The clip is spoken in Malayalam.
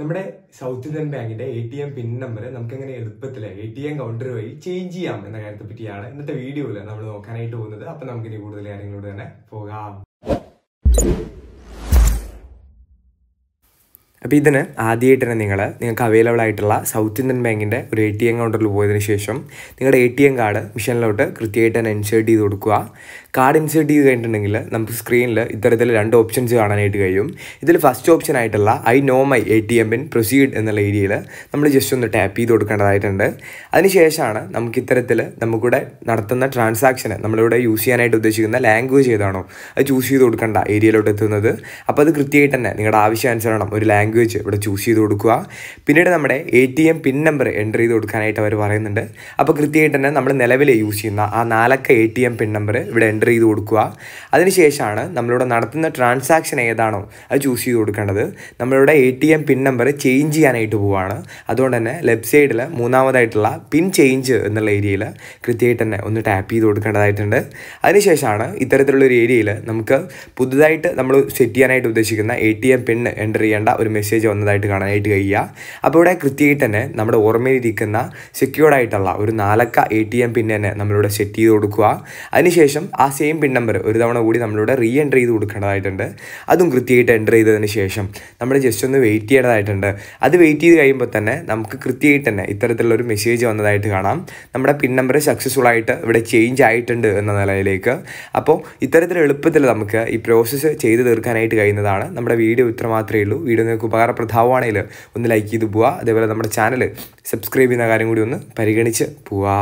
നമ്മുടെ സൗത്ത് ഇന്ത്യൻ ബാങ്കിന്റെ A T M pin number നമുക്ക് എങ്ങനെ എളുപ്പത്തിൽ എ ടി എം കൗണ്ടർ വഴി ചേഞ്ച് ചെയ്യാം എന്ന കാര്യത്തെ പറ്റിയാണ് ഇന്നത്തെ വീഡിയോയിൽ നമ്മൾ നോക്കാനായിട്ട് പോകുന്നത് അപ്പൊ നമുക്ക് ഇനി കൂടുതൽ കാര്യങ്ങളോട് തന്നെ പോകാം അപ്പൊ ഇതിന് ആദ്യമായിട്ട് തന്നെ നിങ്ങൾ നിങ്ങൾക്ക് അവൈലബിൾ ആയിട്ടുള്ള സൗത്ത് ഇന്ത്യൻ ബാങ്കിന്റെ ഒരു എ ടി എം കൗണ്ടറിൽ പോയതിന് ശേഷം നിങ്ങളുടെ എ ടി എം കാർഡ് മിഷനിലോട്ട് കൃത്യമായിട്ട് തന്നെ ഇൻസേർട്ട് ചെയ്ത് കൊടുക്കുക കാർഡ് ഇൻസേർട്ട് ചെയ്ത് കഴിഞ്ഞിട്ടുണ്ടെങ്കിൽ നമുക്ക് സ്ക്രീനിൽ ഇത്തരത്തിൽ രണ്ട് ഓപ്ഷൻസ് കാണാനായിട്ട് കഴിയും ഇതിൽ ഫസ്റ്റ് ഓപ്ഷൻ ആയിട്ടുള്ള I know my A T M pin proceed എന്നുള്ള ഏരിയയിൽ നമ്മൾ ജസ്റ്റ് ഒന്ന് ടാപ്പ് ചെയ്ത് കൊടുക്കേണ്ടതായിട്ടുണ്ട് അതിനുശേഷമാണ് നമുക്ക് ഇത്തരത്തിൽ നമുക്കിവിടെ നടത്തുന്ന ട്രാൻസാക്ഷന് നമ്മളിവിടെ യൂസ് ചെയ്യാനായിട്ട് ഉദ്ദേശിക്കുന്ന ലാംഗ്വേജ് ഏതാണോ അത് ചൂസ് ചെയ്ത് കൊടുക്കേണ്ട ഏരിയയിലോട്ട് എത്തുന്നത് അപ്പോൾ അത് കൃത്യമായിട്ട് തന്നെ നിങ്ങളുടെ ആവശ്യാനുസരണം ഒരു ലാംഗ്വേജ് ഇവിടെ ചൂസ് ചെയ്ത് കൊടുക്കുക പിന്നീട് നമ്മുടെ A T M pin number enter ചെയ്ത് കൊടുക്കാനായിട്ട് അവർ പറയുന്നുണ്ട് അപ്പോൾ കൃത്യമായിട്ട് തന്നെ നമ്മൾ നിലവിൽ യൂസ് ചെയ്യുന്ന ആ നാലക്ക A T M pin number ഇവിടെ എൻ്റർ എൻ്റർ ചെയ്ത് കൊടുക്കുക അതിനുശേഷമാണ് നമ്മളിവിടെ നടത്തുന്ന ട്രാൻസാക്ഷൻ ഏതാണോ അത് ചൂസ് ചെയ്ത് കൊടുക്കേണ്ടത് നമ്മളിവിടെ A T M pin number change ചെയ്യാനായിട്ട് പോവുകയാണ് അതുകൊണ്ട് തന്നെ ലെഫ്റ്റ് സൈഡിൽ മൂന്നാമതായിട്ടുള്ള പിൻ ചേഞ്ച് എന്നുള്ള ഏരിയയിൽ കൃത്യമായിട്ട് തന്നെ ഒന്ന് ടാപ്പ് ചെയ്ത് കൊടുക്കേണ്ടതായിട്ടുണ്ട് അതിനുശേഷമാണ് ഇത്തരത്തിലുള്ള ഒരു ഏരിയയിൽ നമുക്ക് പുതുതായിട്ട് നമ്മൾ സെറ്റ് ചെയ്യാനായിട്ട് ഉദ്ദേശിക്കുന്ന A T M pin enter ചെയ്യേണ്ട ഒരു മെസ്സേജ് വന്നതായിട്ട് കാണാനായിട്ട് കഴിയുക അപ്പോൾ ഇവിടെ കൃത്യമായിട്ട് തന്നെ നമ്മുടെ ഓർമ്മയിലിരിക്കുന്ന സെക്യൂർഡ് ആയിട്ടുള്ള ഒരു നാലക്ക എ ടി എം പിൻ തന്നെ നമ്മളിവിടെ സെറ്റ് ചെയ്ത് കൊടുക്കുക അതിനുശേഷം ആ സെയിം പിൻ നമ്പർ ഒരു തവണ കൂടി നമ്മളിവിടെ റീ എൻ്റർ ചെയ്ത് കൊടുക്കേണ്ടതായിട്ടുണ്ട് അതും കൃത്യമായിട്ട് എൻ്റർ ചെയ്തതിന് ശേഷം നമ്മൾ ജസ്റ്റ് ഒന്ന് വെയിറ്റ് ചെയ്യേണ്ടതായിട്ടുണ്ട് അത് വെയിറ്റ് ചെയ്ത് കഴിയുമ്പോൾ തന്നെ നമുക്ക് കൃത്യമായിട്ട് തന്നെ ഇത്തരത്തിലുള്ളൊരു മെസ്സേജ് വന്നതായിട്ട് കാണാം നമ്മുടെ പിൻ നമ്പർ സക്സസ്ഫുൾ ആയിട്ട് ഇവിടെ ചേഞ്ച് ആയിട്ടുണ്ട് എന്ന നിലയിലേക്ക് അപ്പോൾ ഇത്തരത്തിൽ എളുപ്പത്തിൽ നമുക്ക് ഈ പ്രോസസ്സ് ചെയ്ത് തീർക്കാനായിട്ട് കഴിയുന്നതാണ് നമ്മുടെ വീഡിയോ ഇത്ര മാത്രമേ ഉള്ളൂ വീഡിയോ നിങ്ങൾക്ക് ഉപകാരപ്രദമാവുകയാണെങ്കിൽ ഒന്ന് ലൈക്ക് ചെയ്ത് പോവുക അതേപോലെ നമ്മുടെ ചാനൽ സബ്സ്ക്രൈബ് ചെയ്യുന്ന കാര്യം കൂടി ഒന്ന് പരിഗണിച്ച് പോവുക